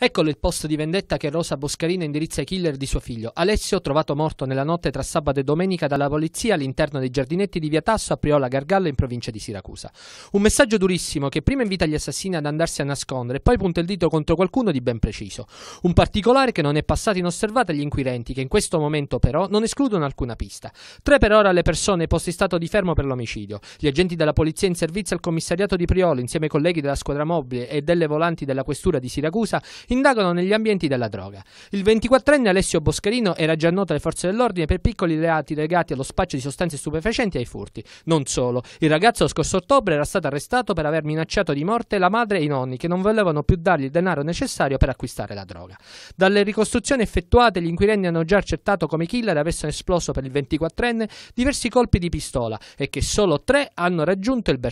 Eccolo il post di vendetta che Rosa Boscarina indirizza ai killer di suo figlio. Alessio, trovato morto nella notte tra sabato e domenica dalla polizia all'interno dei giardinetti di Via Tasso a Priola Gargallo in provincia di Siracusa. Un messaggio durissimo che prima invita gli assassini ad andarsi a nascondere e poi punta il dito contro qualcuno di ben preciso. Un particolare che non è passato inosservato agli inquirenti che in questo momento però non escludono alcuna pista. Tre per ora le persone posti in stato di fermo per l'omicidio. Gli agenti della polizia in servizio al commissariato di Priolo insieme ai colleghi della squadra mobile e delle volanti della questura di Siracusa indagano negli ambienti della droga. Il 24enne Alessio Boscherino era già noto alle forze dell'ordine per piccoli reati legati allo spaccio di sostanze stupefacenti e ai furti. Non solo, il ragazzo lo scorso ottobre era stato arrestato per aver minacciato di morte la madre e i nonni che non volevano più dargli il denaro necessario per acquistare la droga. Dalle ricostruzioni effettuate, gli inquirenti hanno già accertato come i killer avessero esploso per il 24enne diversi colpi di pistola e che solo tre hanno raggiunto il bersaglio.